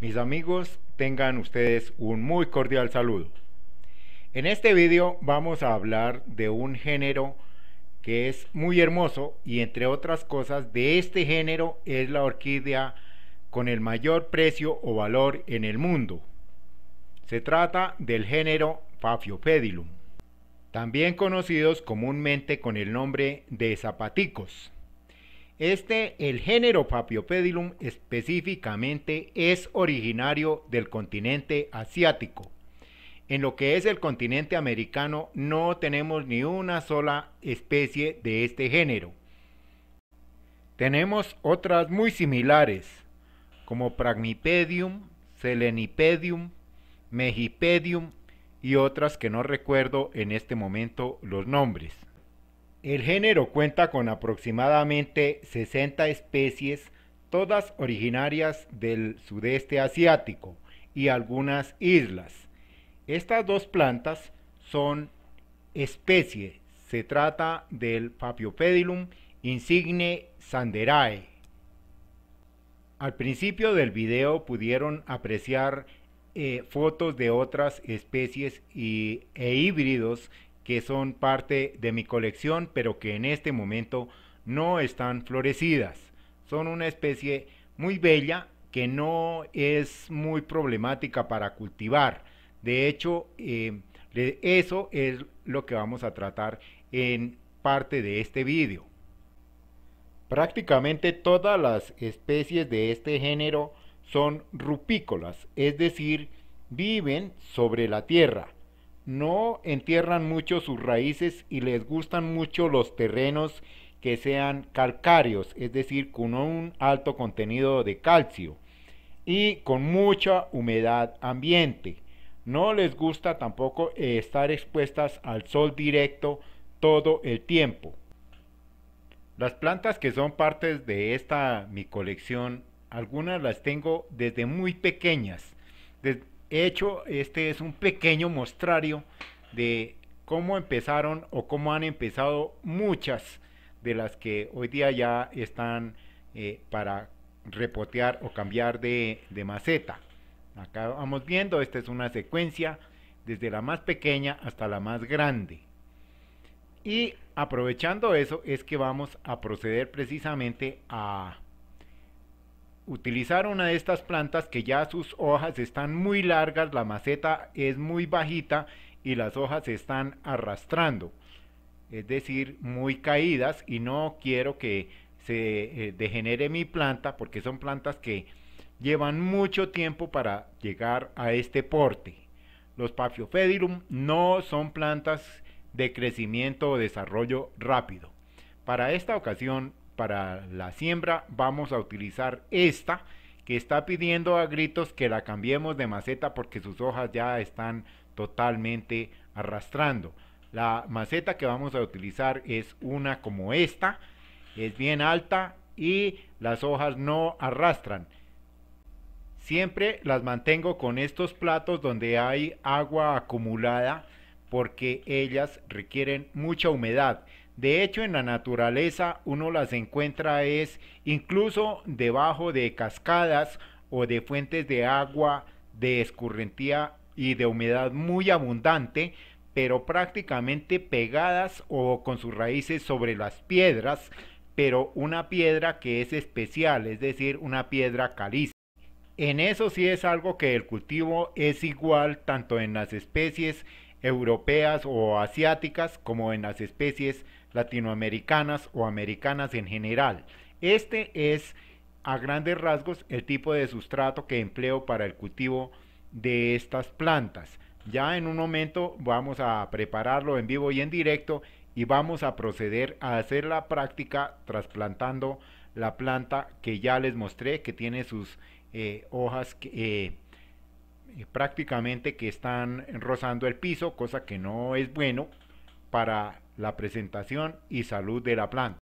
Mis amigos, tengan ustedes un muy cordial saludo. En este video vamos a hablar de un género que es muy hermoso y entre otras cosas de este género es la orquídea con el mayor precio o valor en el mundo. Se trata del género Paphiopedilum, también conocidos comúnmente con el nombre de zapaticos. Este, el género Papiopedilum específicamente es originario del continente asiático. En lo que es el continente americano no tenemos ni una sola especie de este género. Tenemos otras muy similares, como Pragmipedium, Selenipedium, Megipedium y otras que no recuerdo en este momento los nombres. El género cuenta con aproximadamente 60 especies, todas originarias del sudeste asiático y algunas islas. Estas dos plantas son especie. Se trata del Papiopedilum insigne sanderae. Al principio del video pudieron apreciar eh, fotos de otras especies y, e híbridos que son parte de mi colección, pero que en este momento no están florecidas. Son una especie muy bella que no es muy problemática para cultivar. De hecho, eh, eso es lo que vamos a tratar en parte de este vídeo. Prácticamente todas las especies de este género son rupícolas, es decir, viven sobre la tierra no entierran mucho sus raíces y les gustan mucho los terrenos que sean calcáreos, es decir, con un alto contenido de calcio y con mucha humedad ambiente. No les gusta tampoco eh, estar expuestas al sol directo todo el tiempo. Las plantas que son parte de esta mi colección, algunas las tengo desde muy pequeñas hecho, este es un pequeño mostrario de cómo empezaron o cómo han empezado muchas de las que hoy día ya están eh, para repotear o cambiar de maceta. Acá vamos viendo, esta es una secuencia desde la más pequeña hasta la más grande. Y aprovechando eso es que vamos a proceder precisamente a utilizar una de estas plantas que ya sus hojas están muy largas, la maceta es muy bajita y las hojas se están arrastrando, es decir, muy caídas y no quiero que se eh, degenere mi planta porque son plantas que llevan mucho tiempo para llegar a este porte. Los Paphiopedilum no son plantas de crecimiento o desarrollo rápido. Para esta ocasión para la siembra vamos a utilizar esta que está pidiendo a gritos que la cambiemos de maceta porque sus hojas ya están totalmente arrastrando. La maceta que vamos a utilizar es una como esta, es bien alta y las hojas no arrastran. Siempre las mantengo con estos platos donde hay agua acumulada porque ellas requieren mucha humedad. De hecho, en la naturaleza uno las encuentra es incluso debajo de cascadas o de fuentes de agua de escurrentía y de humedad muy abundante, pero prácticamente pegadas o con sus raíces sobre las piedras, pero una piedra que es especial, es decir, una piedra caliza. En eso sí es algo que el cultivo es igual tanto en las especies europeas o asiáticas como en las especies latinoamericanas o americanas en general. Este es a grandes rasgos el tipo de sustrato que empleo para el cultivo de estas plantas. Ya en un momento vamos a prepararlo en vivo y en directo y vamos a proceder a hacer la práctica trasplantando la planta que ya les mostré que tiene sus eh, hojas eh, eh, prácticamente que están rozando el piso, cosa que no es bueno para la presentación y salud de la planta.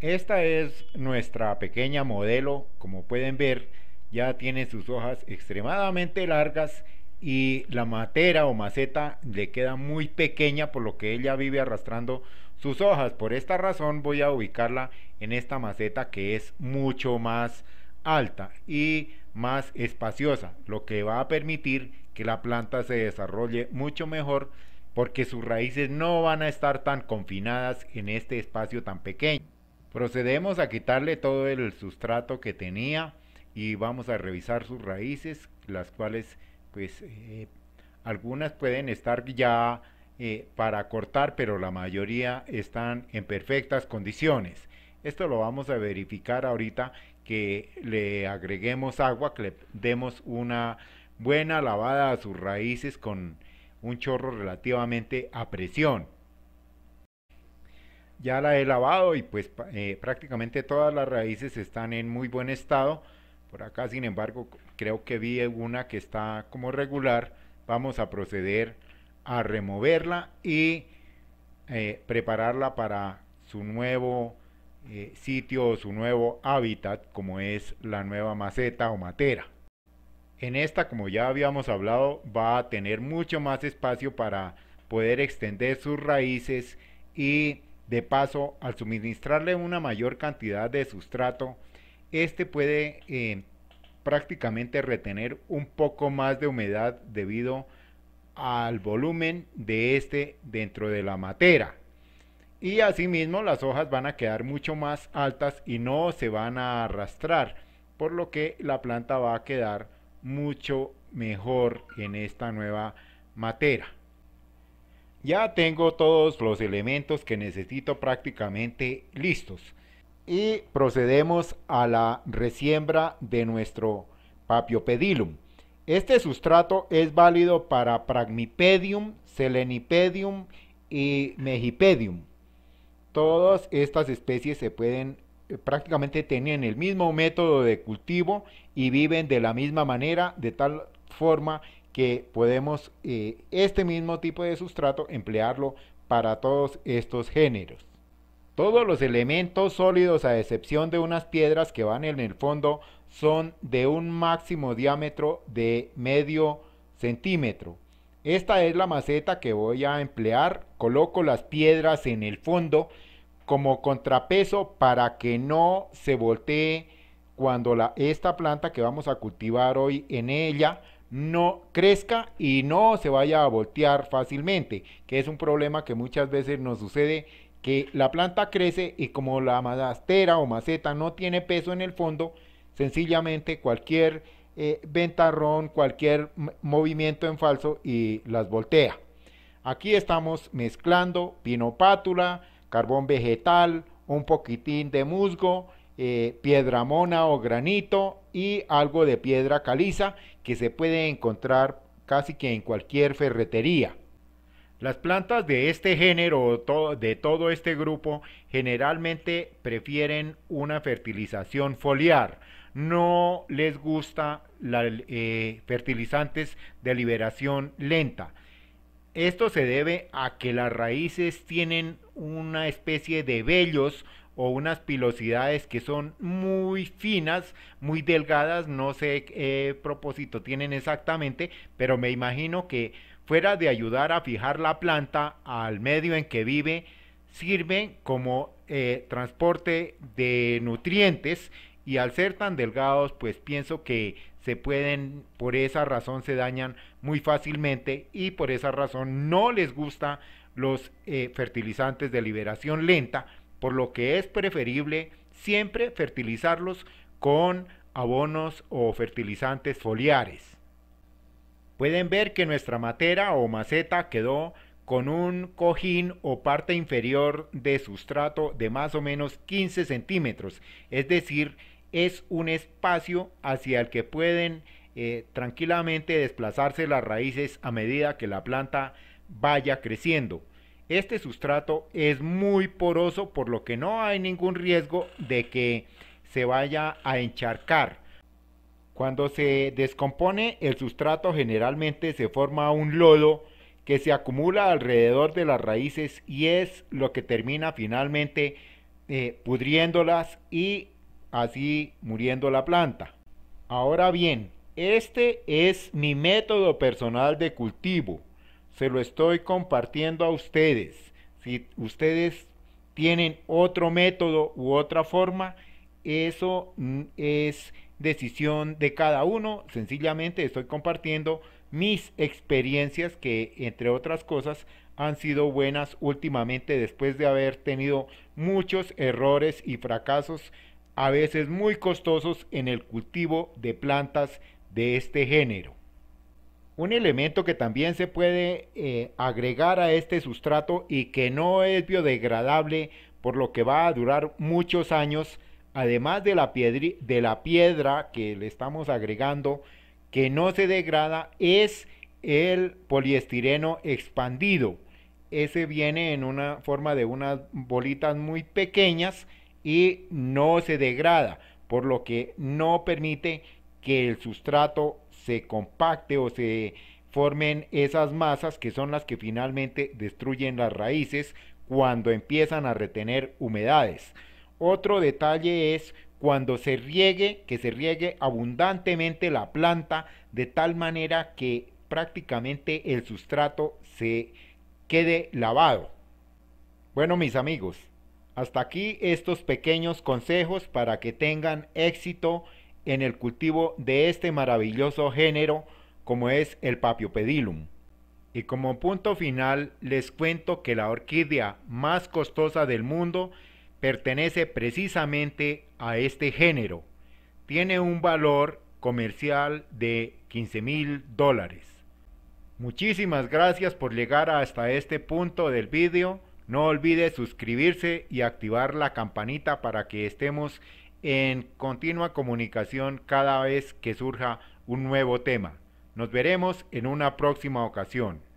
Esta es nuestra pequeña modelo, como pueden ver, ya tiene sus hojas extremadamente largas y la matera o maceta le queda muy pequeña por lo que ella vive arrastrando sus hojas. Por esta razón voy a ubicarla en esta maceta que es mucho más alta y más espaciosa, lo que va a permitir que la planta se desarrolle mucho mejor porque sus raíces no van a estar tan confinadas en este espacio tan pequeño. Procedemos a quitarle todo el sustrato que tenía y vamos a revisar sus raíces, las cuales pues eh, algunas pueden estar ya eh, para cortar, pero la mayoría están en perfectas condiciones. Esto lo vamos a verificar ahorita que le agreguemos agua, que le demos una buena lavada a sus raíces con un chorro relativamente a presión. Ya la he lavado y pues eh, prácticamente todas las raíces están en muy buen estado. Por acá sin embargo creo que vi una que está como regular. Vamos a proceder a removerla y eh, prepararla para su nuevo eh, sitio o su nuevo hábitat, como es la nueva maceta o matera. En esta, como ya habíamos hablado, va a tener mucho más espacio para poder extender sus raíces y de paso, al suministrarle una mayor cantidad de sustrato, este puede eh, prácticamente retener un poco más de humedad debido al volumen de este dentro de la matera y asimismo las hojas van a quedar mucho más altas y no se van a arrastrar, por lo que la planta va a quedar mucho mejor en esta nueva matera. Ya tengo todos los elementos que necesito prácticamente listos y procedemos a la resiembra de nuestro Papiopedilum. Este sustrato es válido para pragmipedium, Selenipedium y Mejipedium. Todas estas especies se pueden eh, prácticamente tienen el mismo método de cultivo y viven de la misma manera, de tal forma que podemos eh, este mismo tipo de sustrato emplearlo para todos estos géneros. Todos los elementos sólidos, a excepción de unas piedras que van en el fondo, son de un máximo diámetro de medio centímetro esta es la maceta que voy a emplear. Coloco las piedras en el fondo como contrapeso para que no se voltee cuando la, esta planta que vamos a cultivar hoy en ella no crezca y no se vaya a voltear fácilmente, que es un problema que muchas veces nos sucede que la planta crece y como la madastera o maceta no tiene peso en el fondo, sencillamente cualquier eh, ventarrón, cualquier movimiento en falso y las voltea. Aquí estamos mezclando pinopátula, carbón vegetal, un poquitín de musgo, eh, piedra mona o granito y algo de piedra caliza que se puede encontrar casi que en cualquier ferretería. Las plantas de este género o de todo este grupo generalmente prefieren una fertilización foliar, no les gusta los eh, fertilizantes de liberación lenta. Esto se debe a que las raíces tienen una especie de vellos o unas pilosidades que son muy finas, muy delgadas, no sé qué propósito tienen exactamente, pero me imagino que fuera de ayudar a fijar la planta al medio en que vive, sirven como eh, transporte de nutrientes y al ser tan delgados pues pienso que se pueden, por esa razón se dañan muy fácilmente y por esa razón no les gusta los eh, fertilizantes de liberación lenta, por lo que es preferible siempre fertilizarlos con abonos o fertilizantes foliares. Pueden ver que nuestra matera o maceta quedó con un cojín o parte inferior de sustrato de más o menos 15 centímetros, es decir, es un espacio hacia el que pueden eh, tranquilamente desplazarse las raíces a medida que la planta vaya creciendo. Este sustrato es muy poroso por lo que no hay ningún riesgo de que se vaya a encharcar. Cuando se descompone el sustrato generalmente se forma un lodo que se acumula alrededor de las raíces y es lo que termina finalmente eh, pudriéndolas y así muriendo la planta. Ahora bien, este es mi método personal de cultivo. Se lo estoy compartiendo a ustedes. Si ustedes tienen otro método u otra forma, eso es decisión de cada uno. Sencillamente estoy compartiendo mis experiencias que, entre otras cosas, han sido buenas últimamente después de haber tenido muchos errores y fracasos a veces muy costosos en el cultivo de plantas de este género. Un elemento que también se puede eh, agregar a este sustrato y que no es biodegradable por lo que va a durar muchos años, además de la, de la piedra que le estamos agregando, que no se degrada, es el poliestireno expandido. Ese viene en una forma de unas bolitas muy pequeñas y no se degrada, por lo que no permite que el sustrato se compacte o se formen esas masas que son las que finalmente destruyen las raíces cuando empiezan a retener humedades. Otro detalle es cuando se riegue, que se riegue abundantemente la planta de tal manera que prácticamente el sustrato se quede lavado. Bueno, mis amigos, hasta aquí estos pequeños consejos para que tengan éxito en el cultivo de este maravilloso género como es el Papiopedilum. Y como punto final les cuento que la orquídea más costosa del mundo pertenece precisamente a este género. Tiene un valor comercial de 15 mil dólares. Muchísimas gracias por llegar hasta este punto del vídeo. No olvide suscribirse y activar la campanita para que estemos en continua comunicación cada vez que surja un nuevo tema. Nos veremos en una próxima ocasión.